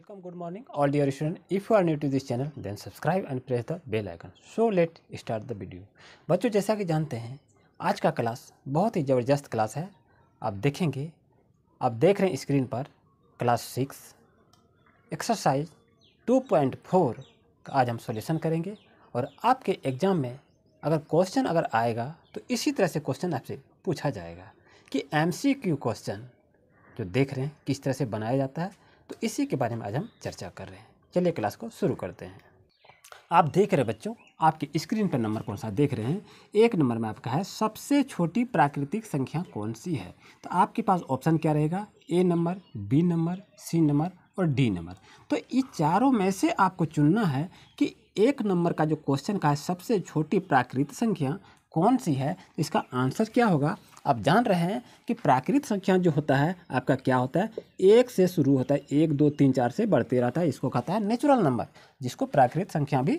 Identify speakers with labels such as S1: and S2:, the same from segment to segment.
S1: Welcome, good morning, all dear students. If you are new to this channel, then subscribe and press the bell icon. So let start the video. बच्चों जैसा कि जानते हैं आज का class बहुत ही ज़बरदस्त क्लास है आप देखेंगे आप देख रहे हैं स्क्रीन पर क्लास सिक्स एक्सरसाइज 2.4 का आज हम सोल्यूशन करेंगे और आपके एग्ज़ाम में अगर क्वेश्चन अगर आएगा तो इसी तरह से क्वेश्चन आपसे पूछा जाएगा कि एम क्वेश्चन जो देख रहे हैं किस तरह से बनाया जाता है तो इसी के बारे में आज हम चर्चा कर रहे हैं चलिए क्लास को शुरू करते हैं आप देख रहे बच्चों आपके स्क्रीन पर नंबर कौन सा देख रहे हैं एक नंबर में आपका है सबसे छोटी प्राकृतिक संख्या कौन सी है तो आपके पास ऑप्शन क्या रहेगा A number B number C number और डी नंबर तो ये चारों में से आपको चुनना है कि एक नंबर का जो क्वेश्चन का है सबसे छोटी प्राकृतिक संख्या कौन सी है इसका आंसर क्या होगा आप जान रहे हैं कि प्राकृत संख्या जो होता है आपका क्या होता है एक से शुरू होता है एक दो तीन चार से बढ़ते रहता है इसको कहता है नेचुरल नंबर जिसको प्राकृत संख्या भी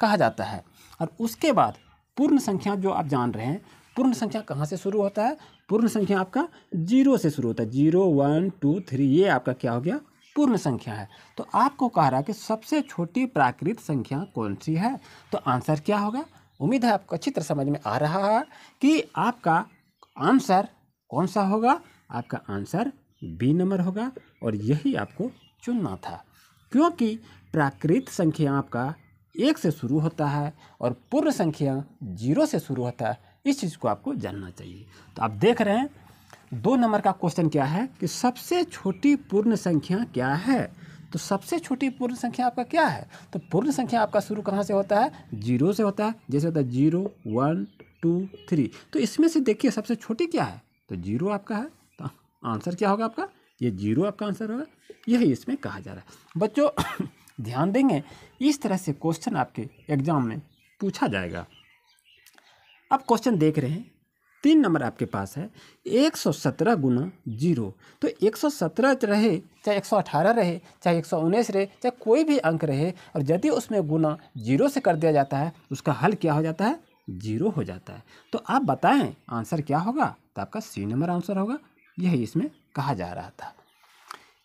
S1: कहा जाता है और उसके बाद पूर्ण संख्या जो आप जान रहे हैं पूर्ण संख्या कहाँ से शुरू होता है पूर्ण संख्या आपका जीरो से शुरू होता है जीरो वन टू थ्री ये आपका क्या हो गया पूर्ण संख्या है तो आपको कह रहा है कि सबसे छोटी प्राकृत संख्या कौन सी है तो आंसर क्या होगा उम्मीद है आपको अच्छी तरह समझ में आ रहा है कि आपका आंसर कौन सा होगा आपका आंसर बी नंबर होगा और यही आपको चुनना था क्योंकि प्राकृत संख्या आपका एक से शुरू होता है और पूर्ण संख्या जीरो से शुरू होता है इस चीज़ को आपको जानना चाहिए तो आप देख रहे हैं दो नंबर का क्वेश्चन क्या है कि सबसे छोटी पूर्ण संख्या क्या है तो सबसे छोटी पूर्ण संख्या आपका क्या है तो पूर्ण संख्या आपका शुरू कहाँ से होता है जीरो से होता है जैसे होता है जीरो वन टू थ्री तो इसमें से देखिए सबसे छोटी क्या है तो जीरो आपका है तो आंसर क्या होगा आपका ये जीरो आपका आंसर होगा यही इसमें कहा जा रहा है बच्चों ध्यान देंगे इस तरह से क्वेश्चन आपके एग्जाम में पूछा जाएगा अब क्वेश्चन देख रहे हैं तीन नंबर आपके पास है एक सौ सत्रह गुना जीरो तो एक सौ सत्रह रहे चाहे एक सौ अठारह रहे चाहे एक सौ उन्नीस रहे चाहे कोई भी अंक रहे और यदि उसमें गुना जीरो से कर दिया जाता है उसका हल क्या हो जाता है जीरो हो जाता है तो आप बताएं आंसर क्या होगा तो आपका सी नंबर आंसर होगा यही इसमें कहा जा रहा था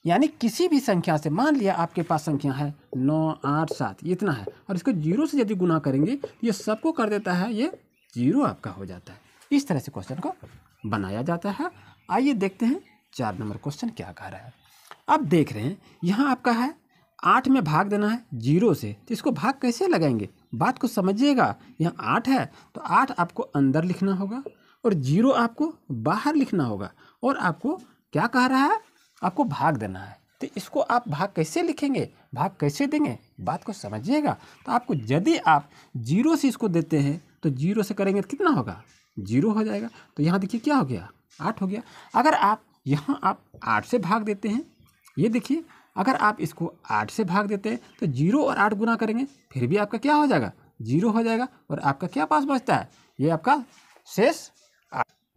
S1: यानी किसी भी संख्या से मान लिया आपके पास संख्या है नौ आठ सात इतना है और इसको जीरो से यदि गुना करेंगे ये सबको कर देता है ये जीरो आपका हो जाता है इस तरह से क्वेश्चन को बनाया जाता है आइए देखते हैं चार नंबर क्वेश्चन क्या कह रहा है अब देख रहे हैं यहाँ आपका है आठ में भाग देना है जीरो से तो इसको भाग कैसे लगाएंगे बात को समझिएगा यहाँ आठ है तो आठ आपको अंदर लिखना होगा और जीरो आपको बाहर लिखना होगा और आपको क्या कह रहा है आपको भाग देना है तो इसको आप भाग कैसे लिखेंगे भाग कैसे देंगे बात को समझिएगा तो आपको यदि आप जीरो से इसको देते हैं तो जीरो से करेंगे तो कितना होगा जीरो हो जाएगा तो यहाँ देखिए क्या हो गया आठ हो गया अगर आप यहाँ आप आठ से भाग देते हैं ये देखिए अगर आप इसको आठ से भाग देते हैं तो जीरो और आठ गुना करेंगे फिर भी आपका क्या हो जाएगा जीरो हो जाएगा और आपका क्या पास बचता है ये आपका शेष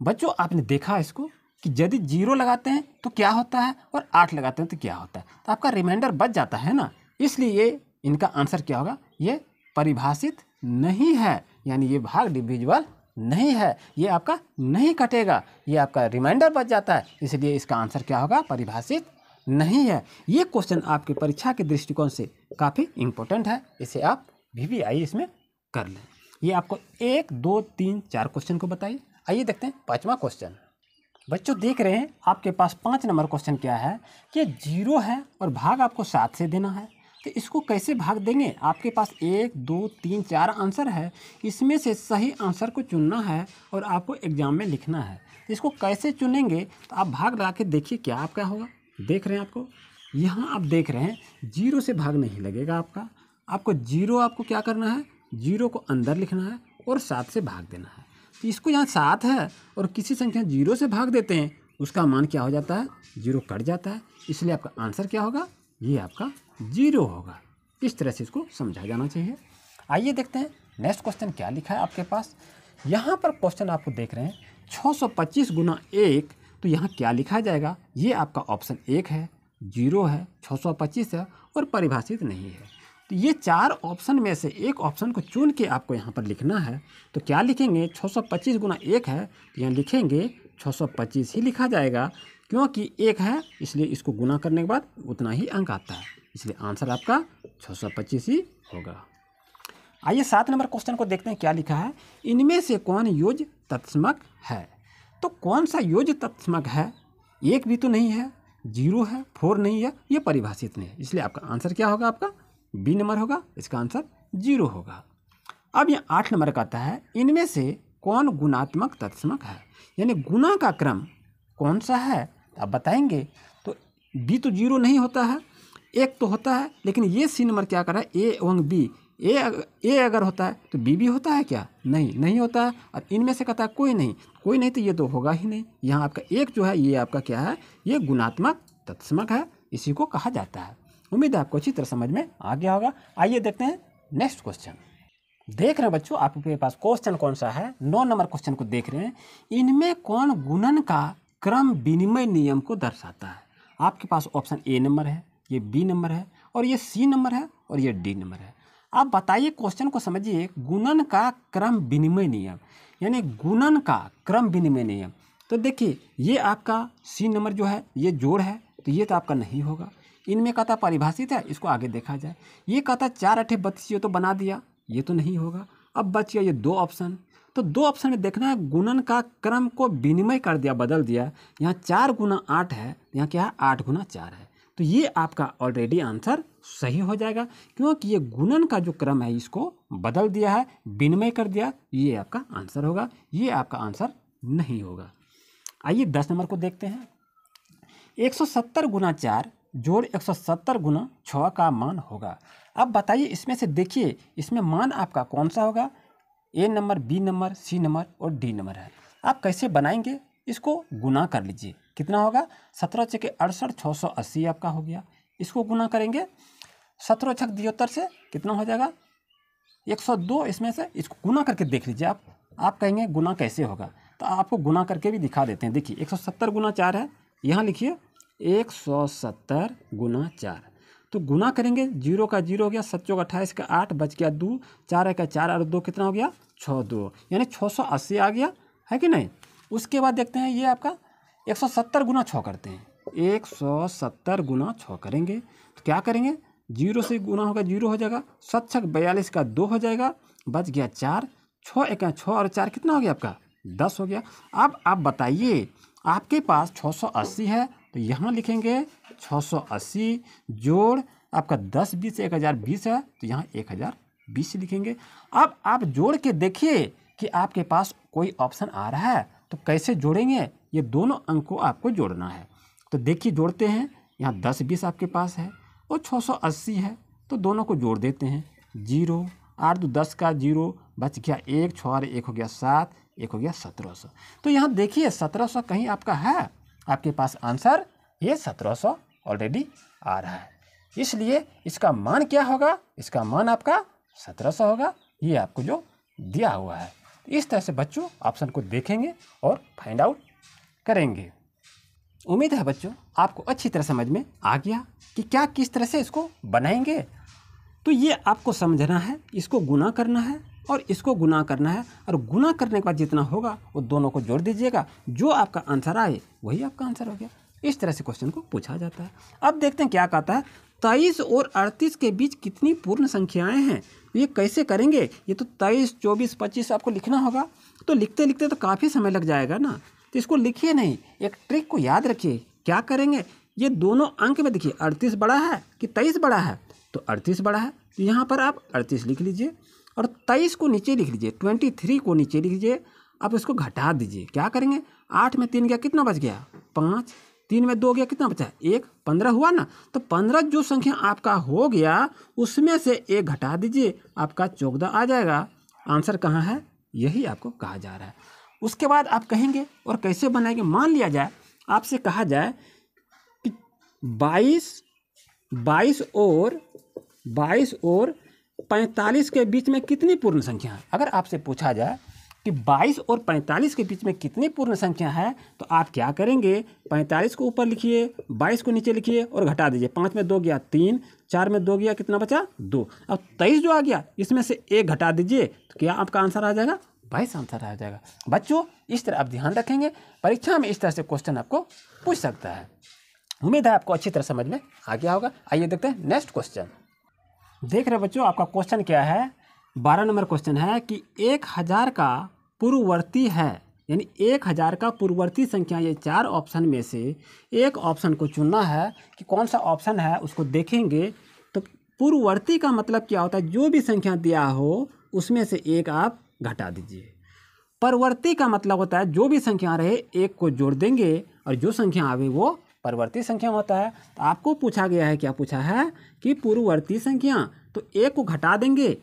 S1: बच्चों आपने देखा इसको कि यदि जीरो लगाते हैं तो क्या होता है और आठ लगाते हैं तो क्या होता है तो आपका रिमाइंडर बच जाता है ना इसलिए इनका आंसर क्या होगा ये परिभाषित नहीं है यानी ये भाग डिविजुअल नहीं है ये आपका नहीं कटेगा ये आपका रिमाइंडर बच जाता है इसलिए इसका आंसर क्या होगा परिभाषित नहीं है ये क्वेश्चन आपकी परीक्षा के दृष्टिकोण से काफ़ी इम्पोर्टेंट है इसे आप वी वी आई इसमें कर लें ये आपको एक दो तीन चार क्वेश्चन को बताइए आइए देखते हैं पाँचवा क्वेश्चन बच्चों देख रहे हैं आपके पास पाँच नंबर क्वेश्चन क्या है कि जीरो है और भाग आपको सात से देना है तो इसको कैसे भाग देंगे आपके पास एक दो तीन चार आंसर है इसमें से सही आंसर को चुनना है और आपको एग्जाम में लिखना है इसको कैसे चुनेंगे तो आप भाग ला के देखिए क्या आपका होगा देख रहे हैं आपको यहाँ आप देख रहे हैं जीरो से भाग नहीं लगेगा आपका आपको जीरो आपको क्या करना है जीरो को अंदर लिखना है और सात से भाग देना है तो इसको यहाँ सात है और किसी संख्या जीरो से भाग देते हैं उसका मान क्या हो जाता है जीरो कट जाता है इसलिए आपका आंसर क्या होगा ये आपका जीरो होगा इस तरह से इसको समझा जाना चाहिए आइए देखते हैं नेक्स्ट क्वेश्चन क्या लिखा है आपके पास यहाँ पर क्वेश्चन आपको देख रहे हैं छः सौ पच्चीस गुना एक तो यहाँ क्या लिखा जाएगा ये आपका ऑप्शन एक है जीरो है छः सौ पच्चीस है और परिभाषित नहीं है तो ये चार ऑप्शन में से एक ऑप्शन को चुन के आपको यहाँ पर लिखना है तो क्या लिखेंगे छः सौ पच्चीस गुना एक है तो यहाँ लिखेंगे छः सौ पच्चीस ही लिखा जाएगा क्योंकि एक है इसलिए इसको गुना करने के बाद उतना ही अंक आता है इसलिए आंसर आपका छः सौ पच्चीस ही होगा आइए सात नंबर क्वेश्चन को देखते हैं क्या लिखा है इनमें से कौन योज तत्समक है तो कौन सा योज तत्समक है एक भी तो नहीं है जीरो है फोर नहीं है ये परिभाषित नहीं है इसलिए आपका आंसर क्या होगा आपका बी नंबर होगा इसका आंसर जीरो होगा अब ये आठ नंबर का आता है इनमें से कौन गुणात्मक तत्समक है यानी गुना का क्रम कौन सा है तो आप बताएंगे तो बी तो जीरो नहीं होता है एक तो होता है लेकिन ये सी नंबर क्या कर रहा है ए एवं बी ए ए अगर होता है तो बी भी होता है क्या नहीं नहीं होता है और इनमें से कहता है कोई नहीं कोई नहीं तो ये तो होगा ही नहीं यहाँ आपका एक जो है ये आपका क्या है ये गुणात्मक तत्समक है इसी को कहा जाता है उम्मीद है आपको अच्छी तरह समझ में आ गया होगा आइए देखते हैं नेक्स्ट क्वेश्चन देख रहे हैं बच्चों आपके पास क्वेश्चन कौन सा है नौ नंबर क्वेश्चन को देख रहे हैं इनमें कौन गुणन का क्रम विनिमय नियम को दर्शाता है आपके पास ऑप्शन ए नंबर है ये बी नंबर है और ये सी नंबर है और ये डी नंबर है अब बताइए क्वेश्चन को समझिए गुणन का क्रम विनिमय नियम यानी गुणन का क्रम विनिमय नियम तो देखिए ये आपका सी नंबर जो है ये जोड़ है तो ये तो आपका नहीं होगा इनमें कहता परिभाषित है इसको आगे देखा जाए ये कहता चार अठे बत्तीस ये तो बना दिया ये तो नहीं होगा अब बच गया ये दो ऑप्शन तो दो ऑप्शन में देखना है गुणन का क्रम को विनिमय कर दिया बदल दिया यहाँ चार गुना आठ है यहाँ क्या है आठ गुना चार है तो ये आपका ऑलरेडी आंसर सही हो जाएगा क्योंकि ये गुणन का जो क्रम है इसको बदल दिया है विनिमय कर दिया ये आपका आंसर होगा ये आपका आंसर नहीं होगा आइए दस नंबर को देखते हैं एक सौ सत्तर गुना चार जोड़ एक सौ सत्तर गुना छः का मान होगा अब बताइए इसमें से देखिए इसमें मान आपका कौन सा होगा A number B number C number और डी नंबर है आप कैसे बनाएंगे इसको गुना कर लीजिए कितना होगा सत्रह के अड़सठ छः सौ अस्सी आपका हो गया इसको गुना करेंगे सत्रह छक दियोत्तर से कितना हो जाएगा एक सौ दो इसमें से इसको गुना करके देख लीजिए आप आप कहेंगे गुना कैसे होगा तो आपको गुना करके भी दिखा देते हैं देखिए एक सौ सत्तर गुना चार है यहाँ लिखिए एक सौ सत्तर गुना चार तो गुना करेंगे जीरो का जीरो हो गया सच्चों का अट्ठाईस का आठ बच गया दो चार का चार और दो कितना हो गया छः दो यानी छः सौ अस्सी आ गया है कि नहीं उसके बाद देखते हैं ये आपका एक सौ सत्तर गुना छः करते हैं एक सौ सत्तर गुना छः करेंगे तो क्या करेंगे जीरो से गुना होगा जीरो हो जाएगा सत छक बयालीस का दो हो जाएगा बच गया चार छः एक छः और चार कितना हो गया आपका दस हो गया अब आप बताइए आपके पास छः सौ अस्सी है तो यहाँ लिखेंगे छः सौ अस्सी जोड़ आपका दस बीस एक हज़ार बीस है तो यहाँ एक हज़ार बीस लिखेंगे अब आप जोड़ के देखिए कि आपके पास कोई ऑप्शन आ रहा है तो कैसे जोड़ेंगे ये दोनों अंक को आपको जोड़ना है तो देखिए जोड़ते हैं यहाँ दस बीस आपके पास है और छः सौ अस्सी है तो दोनों को जोड़ देते हैं जीरो आठ दो दस का जीरो बच गया एक छः और एक हो गया सात एक हो गया सत्रह सौ तो यहाँ देखिए सत्रह सौ कहीं आपका है आपके पास आंसर ये सत्रह सौ ऑलरेडी आ रहा है इसलिए इसका मान क्या होगा इसका मान आपका सत्रह सौ होगा ये आपको जो दिया हुआ है इस तरह से बच्चों ऑप्शन को देखेंगे और फाइंड आउट करेंगे उम्मीद है बच्चों आपको अच्छी तरह समझ में आ गया कि क्या किस तरह से इसको बनाएंगे तो ये आपको समझना है इसको गुना करना है और इसको गुना करना है और गुना करने के बाद जितना होगा वो दोनों को जोड़ दीजिएगा जो आपका आंसर आए वही आपका आंसर हो गया इस तरह से क्वेश्चन को पूछा जाता है अब देखते हैं क्या कहता है तेईस और अड़तीस के बीच कितनी पूर्ण संख्याएं हैं ये कैसे करेंगे ये तो तेईस चौबीस पच्चीस आपको लिखना होगा तो लिखते लिखते तो काफ़ी समय लग जाएगा ना तो इसको लिखिए नहीं एक ट्रिक को याद रखिए क्या करेंगे ये दोनों अंक में देखिए अड़तीस बड़ा है कि तेईस बड़ा है तो अड़तीस बड़ा है तो यहाँ पर आप अड़तीस लिख लीजिए और तेईस को नीचे लिख लीजिए ट्वेंटी थ्री को नीचे लिख लीजिए आप इसको घटा दीजिए क्या करेंगे आठ में तीन गया कितना बच गया पाँच तीन में दो गया कितना बचा एक पंद्रह हुआ ना तो पंद्रह जो संख्या आपका हो गया उसमें से एक घटा दीजिए आपका चौदह आ जाएगा आंसर कहाँ है यही आपको कहा जा रहा है उसके बाद आप कहेंगे और कैसे बनाएंगे मान लिया जाए आपसे कहा जाए कि बाईस बाईस और बाईस और पैंतालीस के बीच में कितनी पूर्ण संख्या है अगर आपसे पूछा जाए कि 22 और 45 के बीच में कितने पूर्ण संख्या है तो आप क्या करेंगे 45 को ऊपर लिखिए 22 को नीचे लिखिए और घटा दीजिए पाँच में दो गया तीन चार में दो गया कितना बचा दो अब तेईस जो आ गया इसमें से एक घटा दीजिए तो क्या आपका आंसर आ जाएगा बाईस आंसर आ जाएगा बच्चों इस तरह आप ध्यान रखेंगे परीक्षा में इस तरह से क्वेश्चन आपको पूछ सकता है उम्मीद है आपको अच्छी तरह समझ में आ गया होगा आइए देखते हैं नेक्स्ट क्वेश्चन देख रहे बच्चों आपका क्वेश्चन क्या है बारह नंबर क्वेश्चन है कि एक हज़ार का पूर्ववर्ती है यानी एक हज़ार का पूर्ववर्ती संख्या ये चार ऑप्शन में से एक ऑप्शन को चुनना है कि कौन सा ऑप्शन है उसको देखेंगे तो पूर्ववर्ती का मतलब क्या होता है जो भी संख्या दिया हो उसमें से एक आप घटा दीजिए परवर्ती का मतलब होता है जो भी संख्या रहे एक को जोड़ देंगे और जो संख्या आवे वो परवर्ती संख्या होता है तो आपको पूछा गया है क्या पूछा है कि पूर्ववर्ती संख्या तो एक को घटा देंगे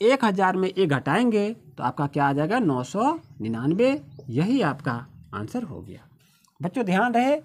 S1: एक हज़ार में एक घटाएंगे तो आपका क्या आ जाएगा नौ सौ निन्यानवे यही आपका आंसर हो गया बच्चों ध्यान रहे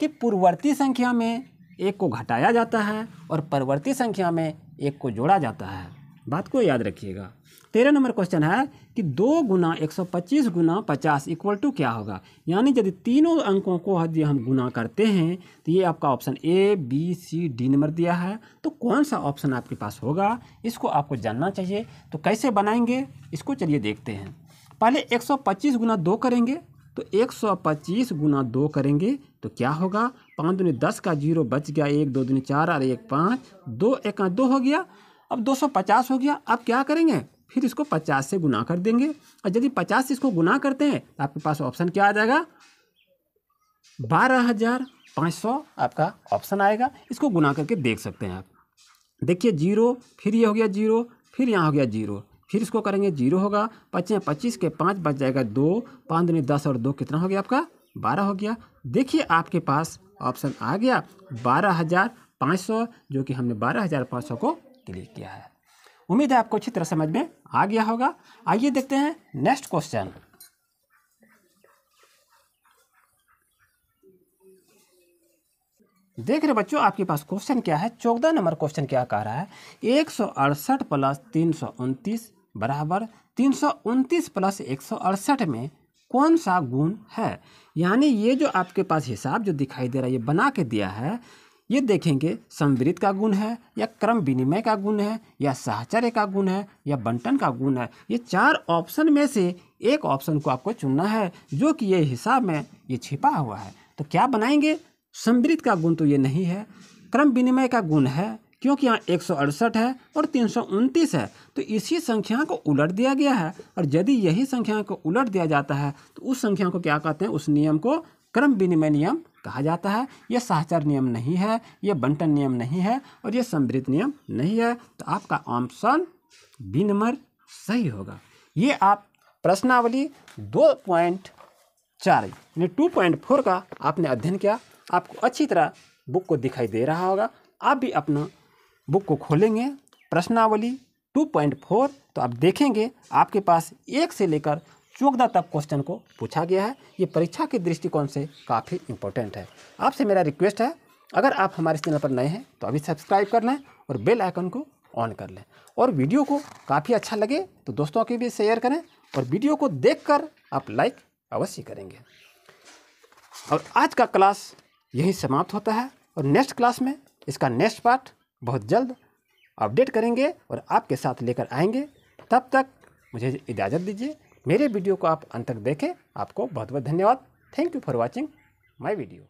S1: कि पूर्ववर्ती संख्या में एक को घटाया जाता है और परवर्ती संख्या में एक को जोड़ा जाता है बात को याद रखिएगा तेरह नंबर क्वेश्चन है कि दो गुना एक सौ पच्चीस गुना पचास इक्वल टू क्या होगा यानी यदि तीनों अंकों को यदि हम गुना करते हैं तो ये आपका option A B C D number दिया है तो कौन सा ऑप्शन आपके पास होगा इसको आपको जानना चाहिए तो कैसे बनाएंगे इसको चलिए देखते हैं पहले एक सौ पच्चीस गुना दो करेंगे तो एक सौ पच्चीस गुना दो करेंगे तो क्या होगा पाँच दूनी दस का जीरो बच गया एक दो दूनी चार और एक पाँच दो एक दो हो गया अब 250 हो गया अब क्या करेंगे फिर इसको 50 से गुना कर देंगे और यदि 50 से इसको गुना करते हैं तो आपके पास ऑप्शन क्या आ जाएगा बारह हज़ार पाँच सौ आपका ऑप्शन आएगा इसको गुना करके देख सकते हैं आप देखिए जीरो फिर ये हो गया जीरो फिर यहाँ हो गया जीरो फिर इसको करेंगे जीरो होगा पच्चीस पच्चीस के पाँच बच जाएगा दो पाँच दिन दस और दो कितना हो गया आपका बारह हो गया देखिए आपके पास ऑप्शन आ गया बारह हज़ार पाँच सौ जो कि हमने बारह हज़ार पाँच सौ को क्लिक किया है उम्मीद है आपको अच्छी तरह समझ में आ गया होगा आइए देखते हैं नेक्स्ट क्वेश्चन देख रहे बच्चों आपके पास क्वेश्चन क्या है चौदह नंबर क्वेश्चन क्या कह रहा है एक सौ अड़सठ प्लस तीन सौ उनतीस बराबर तीन सौ उनतीस प्लस एक सौ अड़सठ में कौन सा गुण है यानी ये जो आपके पास हिसाब जो दिखाई दे रहा है ये बना के दिया है ये देखेंगे संवृत का गुण है या क्रम विनिमय का गुण है या साहचर्य का गुण है या बंटन का गुण है ये चार ऑप्शन में से एक ऑप्शन को आपको चुनना है जो कि ये हिसाब में ये छिपा हुआ है तो क्या बनाएंगे संवृत का गुण तो ये नहीं है क्रम विनिमय का गुण है क्योंकि यहाँ एक है और तीन है तो इसी संख्या को उलट दिया गया है और यदि यही संख्या को उलट दिया जाता है तो उस संख्या को क्या कहते हैं उस नियम को क्रम विनिमय नियम कहा जाता है यह साहचर नियम नहीं है यह बंटन नियम नहीं है और यह समृद्ध नियम नहीं है तो आपका ऑप्शन बी नंबर सही होगा ये आप प्रश्नावली दो पॉइंट चार यानी टू पॉइंट फोर का आपने अध्ययन किया आपको अच्छी तरह बुक को दिखाई दे रहा होगा आप भी अपना बुक को खोलेंगे प्रश्नावली टू पॉइंट फोर तो आप देखेंगे आपके पास एक से लेकर तक क्वेश्चन को पूछा गया है ये परीक्षा के दृष्टिकोण से काफ़ी इंपॉर्टेंट है आपसे मेरा रिक्वेस्ट है अगर आप हमारे चैनल पर नए हैं तो अभी सब्सक्राइब कर लें और बेल आइकन को ऑन कर लें और वीडियो को काफ़ी अच्छा लगे तो दोस्तों के भी शेयर करें और वीडियो को देखकर आप लाइक अवश्य करेंगे और आज का क्लास यही समाप्त होता है और नेक्स्ट क्लास में इसका नेक्स्ट पार्ट बहुत जल्द अपडेट करेंगे और आपके साथ लेकर आएंगे तब तक मुझे इजाज़त दीजिए मेरे वीडियो को आप अंत तक देखें आपको बहुत बहुत धन्यवाद thank you for watching my video